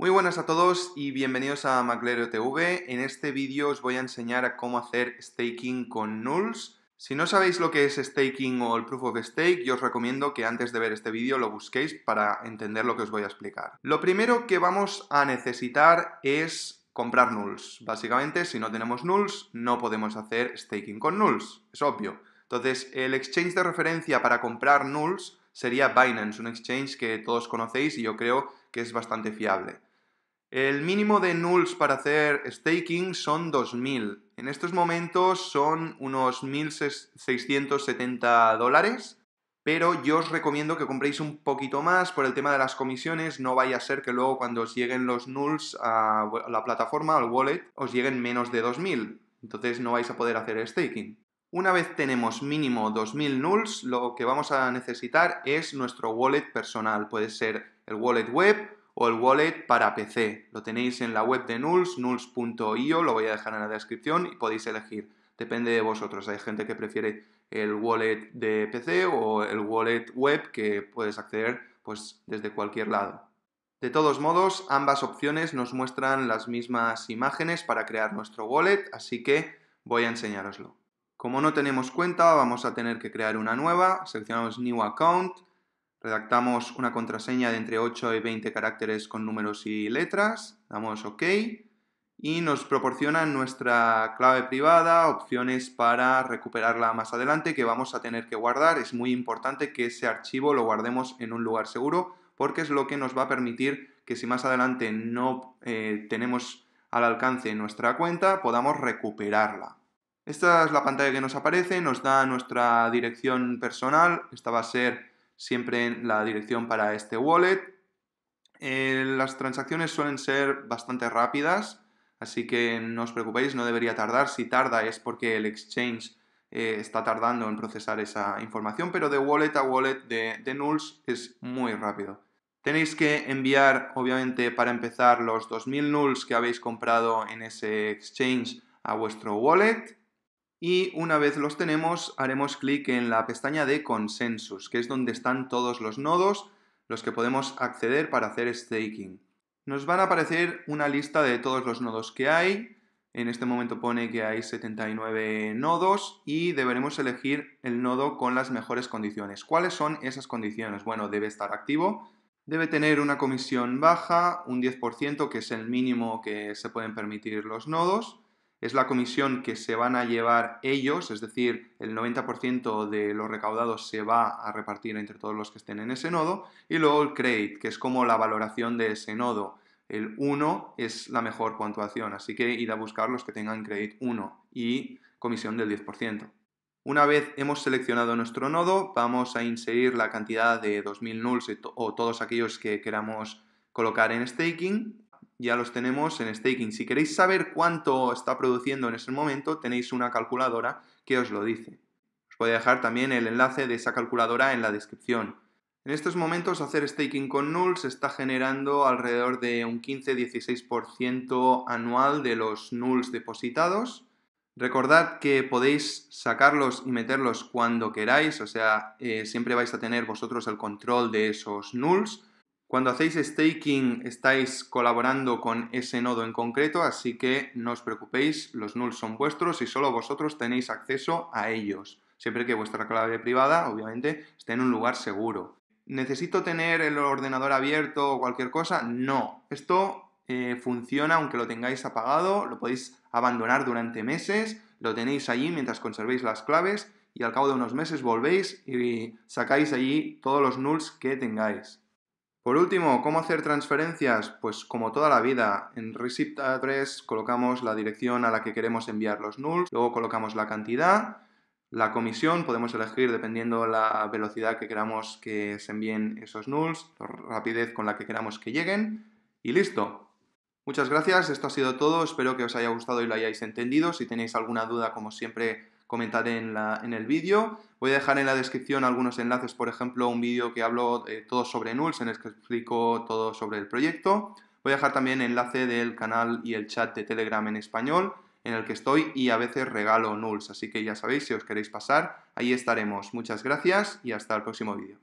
Muy buenas a todos y bienvenidos a Maclerio TV. En este vídeo os voy a enseñar a cómo hacer staking con nulls. Si no sabéis lo que es staking o el proof of stake, yo os recomiendo que antes de ver este vídeo lo busquéis para entender lo que os voy a explicar. Lo primero que vamos a necesitar es comprar nulls. Básicamente, si no tenemos nulls, no podemos hacer staking con nulls, es obvio. Entonces, el exchange de referencia para comprar nulls sería Binance, un exchange que todos conocéis y yo creo que es bastante fiable. El mínimo de nulls para hacer staking son 2.000. En estos momentos son unos 1.670 dólares, pero yo os recomiendo que compréis un poquito más por el tema de las comisiones. No vaya a ser que luego cuando os lleguen los nulls a la plataforma, al wallet, os lleguen menos de 2.000. Entonces no vais a poder hacer staking. Una vez tenemos mínimo 2.000 nulls, lo que vamos a necesitar es nuestro wallet personal. Puede ser el wallet web o el wallet para PC. Lo tenéis en la web de Nulls, nulls.io, lo voy a dejar en la descripción y podéis elegir. Depende de vosotros. Hay gente que prefiere el wallet de PC o el wallet web que puedes acceder pues, desde cualquier lado. De todos modos, ambas opciones nos muestran las mismas imágenes para crear nuestro wallet, así que voy a enseñároslo. Como no tenemos cuenta, vamos a tener que crear una nueva. Seleccionamos New Account redactamos una contraseña de entre 8 y 20 caracteres con números y letras, damos OK y nos proporcionan nuestra clave privada, opciones para recuperarla más adelante que vamos a tener que guardar. Es muy importante que ese archivo lo guardemos en un lugar seguro porque es lo que nos va a permitir que si más adelante no eh, tenemos al alcance nuestra cuenta, podamos recuperarla. Esta es la pantalla que nos aparece, nos da nuestra dirección personal, esta va a ser siempre en la dirección para este wallet. Eh, las transacciones suelen ser bastante rápidas, así que no os preocupéis, no debería tardar. Si tarda es porque el exchange eh, está tardando en procesar esa información, pero de wallet a wallet de, de nulls es muy rápido. Tenéis que enviar, obviamente, para empezar los 2000 nulls que habéis comprado en ese exchange a vuestro wallet y una vez los tenemos, haremos clic en la pestaña de consensus, que es donde están todos los nodos, los que podemos acceder para hacer staking. Nos van a aparecer una lista de todos los nodos que hay. En este momento pone que hay 79 nodos y deberemos elegir el nodo con las mejores condiciones. ¿Cuáles son esas condiciones? Bueno, debe estar activo, debe tener una comisión baja, un 10%, que es el mínimo que se pueden permitir los nodos es la comisión que se van a llevar ellos, es decir, el 90% de los recaudados se va a repartir entre todos los que estén en ese nodo, y luego el credit, que es como la valoración de ese nodo. El 1 es la mejor puntuación, así que ir a buscar los que tengan credit 1 y comisión del 10%. Una vez hemos seleccionado nuestro nodo, vamos a inserir la cantidad de 2000 nulls o todos aquellos que queramos colocar en staking ya los tenemos en staking. Si queréis saber cuánto está produciendo en ese momento, tenéis una calculadora que os lo dice. Os voy a dejar también el enlace de esa calculadora en la descripción. En estos momentos hacer staking con nulls está generando alrededor de un 15-16% anual de los nulls depositados. Recordad que podéis sacarlos y meterlos cuando queráis, o sea, eh, siempre vais a tener vosotros el control de esos nulls, cuando hacéis staking estáis colaborando con ese nodo en concreto, así que no os preocupéis, los nulls son vuestros y solo vosotros tenéis acceso a ellos, siempre que vuestra clave privada, obviamente, esté en un lugar seguro. ¿Necesito tener el ordenador abierto o cualquier cosa? No, esto eh, funciona aunque lo tengáis apagado, lo podéis abandonar durante meses, lo tenéis allí mientras conservéis las claves y al cabo de unos meses volvéis y sacáis allí todos los nulls que tengáis. Por último, ¿cómo hacer transferencias? Pues como toda la vida, en receipt address colocamos la dirección a la que queremos enviar los nulls, luego colocamos la cantidad, la comisión, podemos elegir dependiendo la velocidad que queramos que se envíen esos nulls, la rapidez con la que queramos que lleguen y listo. Muchas gracias, esto ha sido todo, espero que os haya gustado y lo hayáis entendido. Si tenéis alguna duda, como siempre, Comentar en, en el vídeo. Voy a dejar en la descripción algunos enlaces, por ejemplo, un vídeo que hablo eh, todo sobre Nuls, en el que explico todo sobre el proyecto. Voy a dejar también enlace del canal y el chat de Telegram en español, en el que estoy y a veces regalo Nuls. así que ya sabéis, si os queréis pasar, ahí estaremos. Muchas gracias y hasta el próximo vídeo.